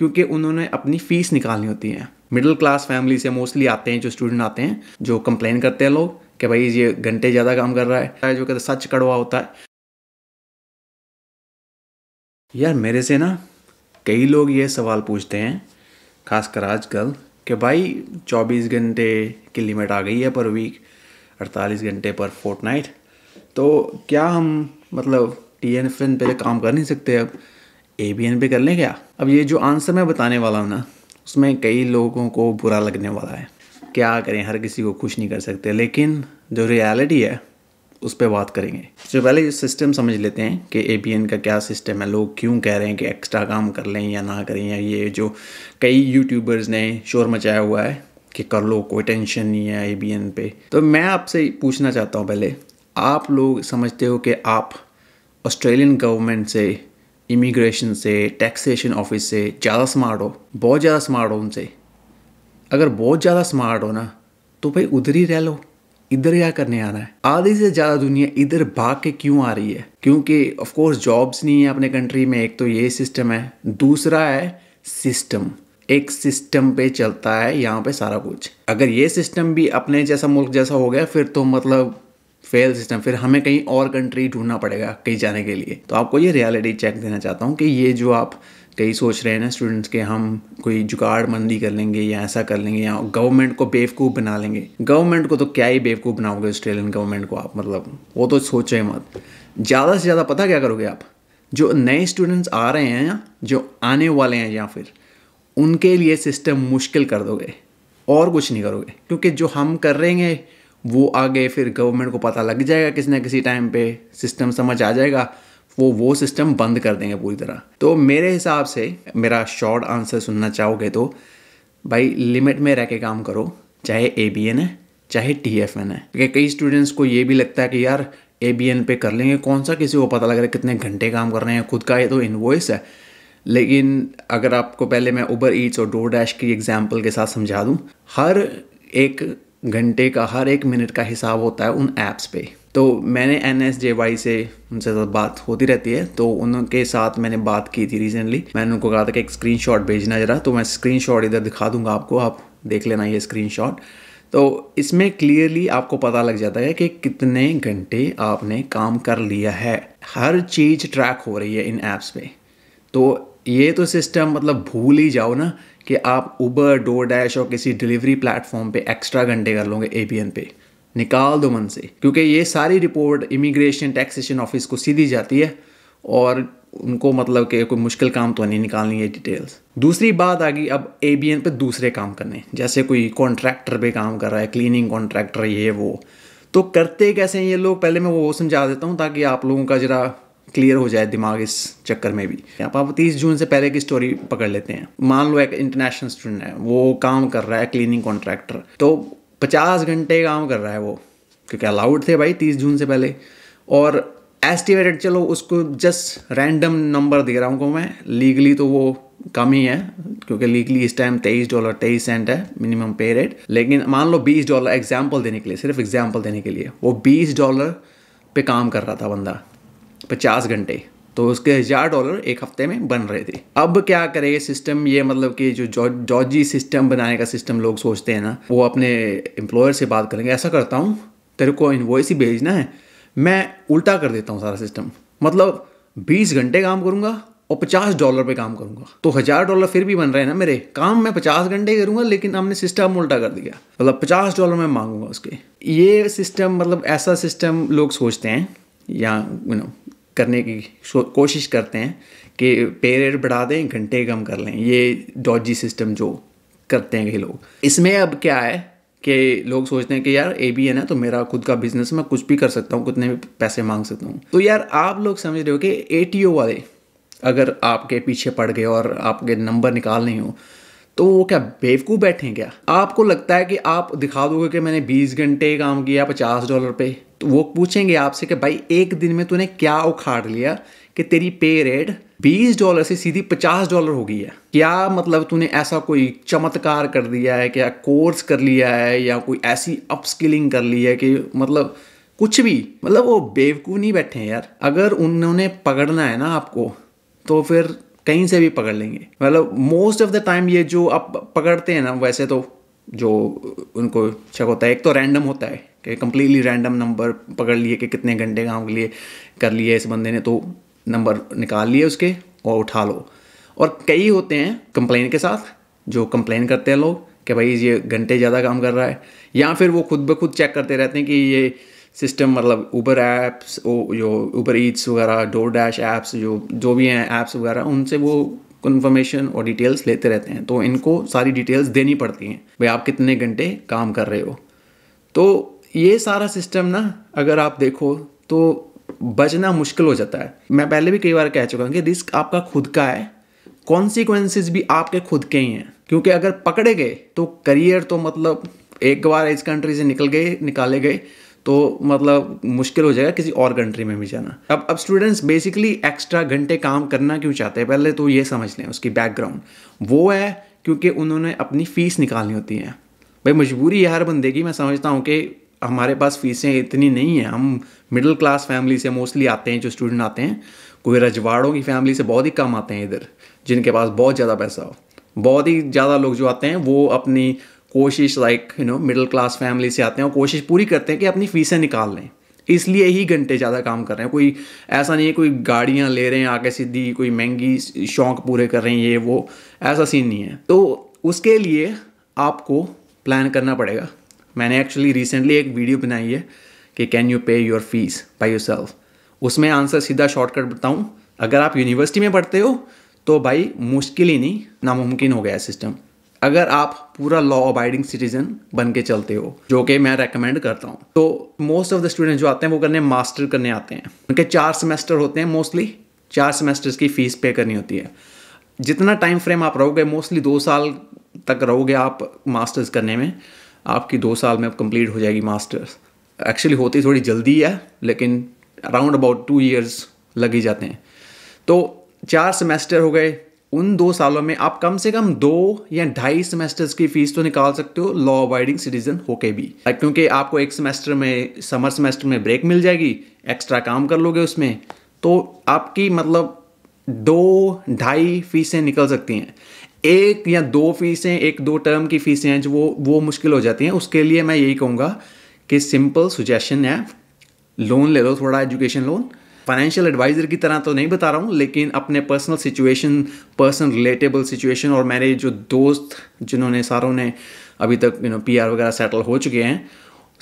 क्योंकि उन्होंने अपनी फ़ीस निकालनी होती है मिडिल क्लास फैमिली से मोस्टली आते हैं जो स्टूडेंट आते हैं जो कंप्लेन करते हैं लोग कि भाई ये घंटे ज़्यादा काम कर रहा है जो कहते सच कड़वा होता है यार मेरे से ना कई लोग ये सवाल पूछते हैं खासकर आजकल कि भाई 24 घंटे की लिमिट आ गई है पर वीक 48 घंटे पर फोर्थ नाइट तो क्या हम मतलब टी एन पे काम कर नहीं सकते अब ए बी एन पे कर लें क्या अब ये जो आंसर मैं बताने वाला हूँ ना उसमें कई लोगों को बुरा लगने वाला है क्या करें हर किसी को खुश नहीं कर सकते लेकिन जो रियलिटी है उस पर बात करेंगे जो पहले ये सिस्टम समझ लेते हैं कि ए बी एन का क्या सिस्टम है लोग क्यों कह रहे हैं कि एक्स्ट्रा काम कर लें या ना करें या ये जो कई यूट्यूबर्स ने शोर मचाया हुआ है कि कर लो कोई टेंशन नहीं है ए बी एन पे तो मैं आपसे पूछना चाहता हूँ पहले आप लोग समझते हो कि आप ऑस्ट्रेलियन गवर्नमेंट से इमिग्रेशन से टैक्सेशन ऑफिस से ज़्यादा स्मार्ट हो बहुत ज़्यादा स्मार्ट हो उनसे अगर बहुत ज़्यादा स्मार्ट हो ना तो भाई उधर ही रह लो इधर क्या करने आना है आधी से ज़्यादा दुनिया इधर भाग के क्यों आ रही है क्योंकि ऑफ कोर्स जॉब्स नहीं है अपने कंट्री में एक तो ये सिस्टम है दूसरा है सिस्टम एक सिस्टम पे चलता है यहाँ पे सारा कुछ अगर ये सिस्टम भी अपने जैसा मुल्क जैसा हो गया फिर तो मतलब फेल सिस्टम फिर हमें कहीं और कंट्री ढूंढना पड़ेगा कहीं जाने के लिए तो आपको ये रियलिटी चेक देना चाहता हूँ कि ये जो आप कई सोच रहे हैं ना स्टूडेंट्स के हम कोई जुगाड़ मंदी कर लेंगे या ऐसा कर लेंगे या गवर्नमेंट को बेवकूफ़ बना लेंगे गवर्नमेंट को तो क्या ही बेवकूफ़ बनाओगे ऑस्ट्रेलियन गवर्नमेंट को आप मतलब वो तो सोचो मत ज़्यादा से ज़्यादा पता क्या करोगे आप जो नए स्टूडेंट्स आ रहे हैं या जो आने वाले हैं या फिर उनके लिए सिस्टम मुश्किल कर दोगे और कुछ नहीं करोगे क्योंकि जो हम कर रहे हैं वो आगे फिर गवर्नमेंट को पता लग जाएगा किसी ना किसी टाइम पे सिस्टम समझ आ जाएगा वो वो सिस्टम बंद कर देंगे पूरी तरह तो मेरे हिसाब से मेरा शॉर्ट आंसर सुनना चाहोगे तो भाई लिमिट में रह के काम करो चाहे ए बी एन है चाहे टी एफ एन है क्योंकि कई स्टूडेंट्स को ये भी लगता है कि यार ए बी एन पे कर लेंगे कौन सा किसी को पता लग रहा है कितने घंटे काम कर रहे हैं खुद का ये तो इन्वॉइस है लेकिन अगर आपको पहले मैं उबर ईट्स और डोर डैश की एग्जाम्पल के साथ समझा दूँ हर एक घंटे का हर एक मिनट का हिसाब होता है उन ऐप्स पे तो मैंने एन एस जे वाई से उनसे बात होती रहती है तो उनके साथ मैंने बात की थी रिसेंटली मैंने उनको कहा था कि एक शॉट भेजना जरा तो मैं शॉट इधर दिखा दूंगा आपको आप देख लेना ये शॉट तो इसमें क्लियरली आपको पता लग जाता है कि कितने घंटे आपने काम कर लिया है हर चीज़ ट्रैक हो रही है इन ऐप्स पे तो ये तो सिस्टम मतलब भूल ही जाओ ना कि आप उबर डोर डैश और किसी डिलीवरी प्लेटफॉर्म पे एक्स्ट्रा घंटे कर लोगे ए पे निकाल दो मन से क्योंकि ये सारी रिपोर्ट इमिग्रेशन टैक्सेशन ऑफिस को सीधी जाती है और उनको मतलब कि कोई मुश्किल काम तो नहीं निकालनी है डिटेल्स दूसरी बात आ गई अब ए बी एन पर दूसरे काम करने जैसे कोई कॉन्ट्रैक्टर पे काम कर रहा है क्लीनिंग कॉन्ट्रैक्टर ये वो तो करते कैसे हैं ये लोग पहले मैं वो समझा देता हूँ ताकि आप लोगों का जरा क्लियर हो जाए दिमाग इस चक्कर में भी आप आप तीस जून से पहले की स्टोरी पकड़ लेते हैं मान लो एक इंटरनेशनल स्टूडेंट है वो काम कर रहा है क्लीनिंग कॉन्ट्रैक्टर तो पचास घंटे काम कर रहा है वो क्योंकि अलाउड थे भाई तीस जून से पहले और एस्टिमेटेड चलो उसको जस्ट रैंडम नंबर दे रहा हूँ को मैं लीगली तो वो कम ही है क्योंकि लीगली इस टाइम तेईस डॉलर तेईस सेंट है मिनिमम पे रेट लेकिन मान लो बीस डॉलर एग्जाम्पल देने के लिए सिर्फ एग्जाम्पल देने के लिए वो बीस डॉलर पे काम कर रहा था बंदा पचास घंटे तो उसके हज़ार डॉलर एक हफ्ते में बन रहे थे अब क्या करे सिस्टम ये मतलब कि जो जॉर्जी सिस्टम बनाने का सिस्टम लोग सोचते हैं ना वो अपने एम्प्लॉयर से बात करेंगे ऐसा करता हूँ तेरे को इन्वॉइस ही भेजना है मैं उल्टा कर देता हूँ सारा सिस्टम मतलब बीस घंटे काम करूँगा और पचास डॉलर पे काम करूंगा तो हज़ार डॉलर फिर भी बन रहे हैं ना मेरे काम मैं पचास घंटे करूँगा लेकिन हमने सिस्टम उल्टा कर दिया मतलब पचास डॉलर मैं मांगूंगा उसके ये सिस्टम मतलब ऐसा सिस्टम लोग सोचते हैं या यू नो करने की कोशिश करते हैं कि पेरियड बढ़ा दें घंटे कम कर लें ये डॉजी सिस्टम जो करते हैं ये लोग इसमें अब क्या है कि लोग सोचते हैं कि यार ए बी एन है तो मेरा खुद का बिजनेस मैं कुछ भी कर सकता हूँ कितने भी पैसे मांग सकता हूँ तो यार आप लोग समझ रहे हो कि ए टी ओ वाले अगर आपके पीछे पड़ गए और आपके नंबर निकाल नहीं हो तो वो क्या बेवकूफ़ बैठे हैं क्या आपको लगता है कि आप दिखा दोगे कि मैंने 20 घंटे काम किया 50 डॉलर पे तो वो पूछेंगे आपसे कि भाई एक दिन में तूने क्या उखाड़ लिया कि तेरी पे रेट 20 डॉलर से सीधी 50 डॉलर हो गई है क्या मतलब तूने ऐसा कोई चमत्कार कर दिया है क्या कोर्स कर लिया है या कोई ऐसी अपस्किलिंग कर ली है कि मतलब कुछ भी मतलब वो बेवकूफ़ नहीं बैठे हैं यार अगर उन्होंने पकड़ना है ना आपको तो फिर कहीं से भी पकड़ लेंगे मतलब मोस्ट ऑफ द टाइम ये जो आप पकड़ते हैं ना वैसे तो जो उनको चेक होता है एक तो रैंडम होता है कि कम्प्लीटली रैंडम नंबर पकड़ लिए कि कितने घंटे काम के लिए कर लिए इस बंदे ने तो नंबर निकाल लिए उसके और उठा लो और कई होते हैं कंप्लेन के साथ जो कंप्लेन करते हैं लोग कि भाई ये घंटे ज़्यादा काम कर रहा है या फिर वो खुद ब खुद चेक करते रहते हैं कि ये सिस्टम मतलब ऊबर ऐप्स जो ऊबर ईट्स वगैरह डोर डैश ऐप्स जो जो भी हैं ऐप्स वगैरह उनसे वो कन्फर्मेशन और डिटेल्स लेते रहते हैं तो इनको सारी डिटेल्स देनी पड़ती हैं भाई आप कितने घंटे काम कर रहे हो तो ये सारा सिस्टम ना अगर आप देखो तो बचना मुश्किल हो जाता है मैं पहले भी कई बार कह चुका हूँ कि रिस्क आपका खुद का है कॉन्सिक्वेंसेज भी आपके खुद के ही हैं क्योंकि अगर पकड़े गए तो करियर तो मतलब एक बार इस कंट्री से निकल गए निकाले गए तो मतलब मुश्किल हो जाएगा किसी और कंट्री में भी जाना अब अब स्टूडेंट्स बेसिकली एक्स्ट्रा घंटे काम करना क्यों चाहते हैं पहले तो ये समझ लें उसकी बैकग्राउंड वो है क्योंकि उन्होंने अपनी फ़ीस निकालनी होती है भाई मजबूरी है हर बंदे की मैं समझता हूँ कि हमारे पास फीसें इतनी नहीं हैं हम मिडिल क्लास फैमिली से मोस्टली आते हैं जो स्टूडेंट आते हैं कोई रजवाड़ों की फैमिली से बहुत ही कम आते हैं इधर जिनके पास बहुत ज़्यादा पैसा हो बहुत ही ज़्यादा लोग जो आते हैं वो अपनी कोशिश like you know middle class family से आते हैं और कोशिश पूरी करते हैं कि अपनी फ़ीसें निकाल लें इसलिए ही घंटे ज़्यादा काम कर रहे हैं कोई ऐसा नहीं है कोई गाड़ियाँ ले रहे हैं आगे सीधी कोई महंगी शौक पूरे कर रहे हैं ये वो ऐसा सीन नहीं है तो उसके लिए आपको प्लान करना पड़ेगा मैंने एक्चुअली रिसेंटली एक वीडियो बनाई है कि can you pay your fees by yourself उसमें आंसर सीधा शॉर्टकट बताऊँ अगर आप यूनिवर्सिटी में पढ़ते हो तो भाई मुश्किल ही नहीं नामुमकिन हो गया सिस्टम अगर आप पूरा लॉ अबाइडिंग सिटीजन बन के चलते हो जो कि मैं रेकमेंड करता हूँ तो मोस्ट ऑफ द स्टूडेंट जो आते हैं वो करने मास्टर करने आते हैं उनके चार सेमेस्टर होते हैं मोस्टली चार सेमेस्टर्स की फ़ीस पे करनी होती है जितना टाइम फ्रेम आप रहोगे मोस्टली दो साल तक रहोगे आप मास्टर्स करने में आपकी दो साल में कंप्लीट हो जाएगी मास्टर्स एक्चुअली होती थोड़ी जल्दी है लेकिन अराउंड अबाउट टू ईयर्स लग ही जाते हैं तो चार सेमेस्टर हो गए उन दो सालों में आप कम से कम दो या ढाई सेमेस्टर्स की फीस तो निकाल सकते हो लॉ अवॉइडिंग सिटीजन होके भी क्योंकि आपको एक सेमेस्टर में समर सेमेस्टर में ब्रेक मिल जाएगी एक्स्ट्रा काम कर लोगे उसमें तो आपकी मतलब दो ढाई फीसें निकल सकती हैं एक या दो फीसें एक दो टर्म की फीसें हैं जो वो वो मुश्किल हो जाती हैं उसके लिए मैं यही कहूँगा कि सिंपल सुजेशन है लोन ले लो थोड़ा एजुकेशन लोन फाइनेंशियल एडवाइज़र की तरह तो नहीं बता रहा हूँ लेकिन अपने personal situation personal relatable situation और मेरे जो दोस्त जिन्होंने सारों ने अभी तक यू नो पी वगैरह सेटल हो चुके हैं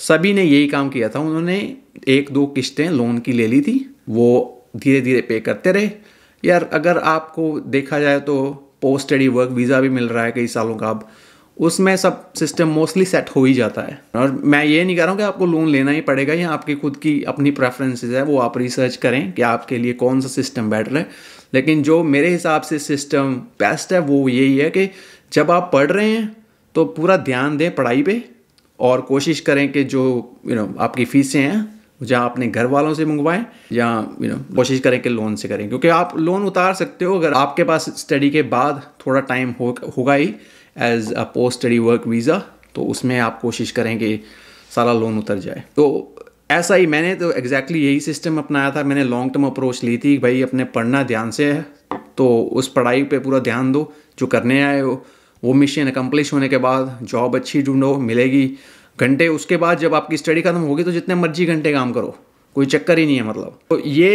सभी ने यही काम किया था उन्होंने एक दो किस्तें लोन की ले ली थी वो धीरे धीरे पे करते रहे यार अगर आपको देखा जाए तो पोस्ट स्टडी वर्क वीज़ा भी मिल रहा है कई सालों का अब उसमें सब सिस्टम मोस्टली सेट हो ही जाता है और मैं ये नहीं कह रहा हूँ कि आपको लोन लेना ही पड़ेगा या आपकी खुद की अपनी प्रेफरेंसेस है वो आप रिसर्च करें कि आपके लिए कौन सा सिस्टम बेटर है लेकिन जो मेरे हिसाब से सिस्टम बेस्ट है वो यही है कि जब आप पढ़ रहे हैं तो पूरा ध्यान दें पढ़ाई पे और कोशिश करें कि जो यू नो आपकी फीसें हैं जहाँ अपने घर वालों से मंगवाएं या यू नो कोशिश करें कि लोन से करें क्योंकि आप लोन उतार सकते हो अगर आपके पास स्टडी के बाद थोड़ा टाइम हो होगा ही as a post study work visa तो उसमें आप कोशिश करें कि सारा लोन उतर जाए तो ऐसा ही मैंने तो एग्जैक्टली exactly यही सिस्टम अपनाया था मैंने लॉन्ग टर्म अप्रोच ली थी भाई अपने पढ़ना ध्यान से है तो उस पढ़ाई पे पूरा ध्यान दो जो करने आए हो वो मिशन अकम्पलिश होने के बाद जॉब अच्छी ढूंढो मिलेगी घंटे उसके बाद जब आपकी स्टडी खत्म होगी तो जितने मर्जी घंटे काम करो कोई चक्कर ही नहीं है मतलब तो ये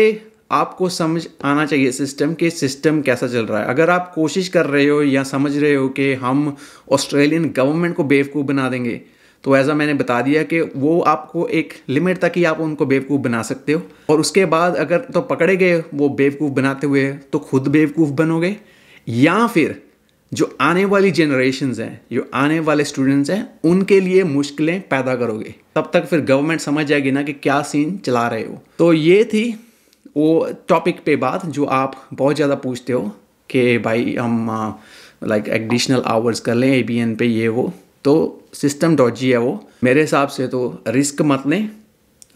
आपको समझ आना चाहिए सिस्टम के सिस्टम कैसा चल रहा है अगर आप कोशिश कर रहे हो या समझ रहे हो कि हम ऑस्ट्रेलियन गवर्नमेंट को बेवकूफ़ बना देंगे तो ऐसा मैंने बता दिया कि वो आपको एक लिमिट तक ही आप उनको बेवकूफ़ बना सकते हो और उसके बाद अगर तो पकड़े गए वो बेवकूफ़ बनाते हुए तो खुद बेवकूफ़ बनोगे या फिर जो आने वाली जनरेशन हैं जो आने वाले स्टूडेंट्स हैं उनके लिए मुश्किलें पैदा करोगे तब तक फिर गवर्नमेंट समझ जाएगी ना कि क्या सीन चला रहे हो तो ये थी वो टॉपिक पे बात जो आप बहुत ज़्यादा पूछते हो कि भाई हम लाइक एडिशनल आवर्स कर लें ए बी एन पे ये वो तो सिस्टम डॉजी है वो मेरे हिसाब से तो रिस्क मत लें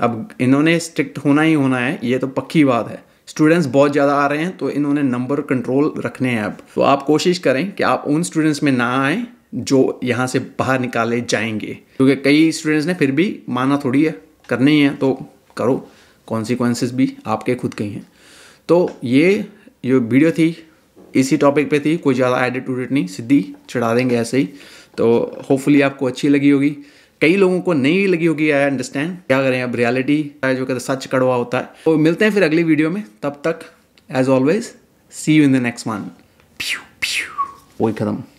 अब इन्होंने स्ट्रिक्ट होना ही होना है ये तो पक्की बात है स्टूडेंट्स बहुत ज़्यादा आ रहे हैं तो इन्होंने नंबर कंट्रोल रखने हैं अब तो आप कोशिश करें कि आप उन स्टूडेंट्स में ना आएँ जो यहाँ से बाहर निकाले जाएंगे क्योंकि कई स्टूडेंट्स ने फिर भी माना थोड़ी है करनी है तो करो कॉन्सिक्वेंसेस भी आपके खुद के ही हैं तो ये जो वीडियो थी इसी टॉपिक पे थी कोई ज़्यादा एडिट उडिट नहीं सीधी चढ़ा देंगे ऐसे ही तो होपफुली आपको अच्छी लगी होगी कई लोगों को नहीं लगी होगी आई अंडरस्टैंड क्या करें अब रियलिटी जो कहते सच कड़वा होता है तो मिलते हैं फिर अगली वीडियो में तब तक as always see you in the next one वही खत्म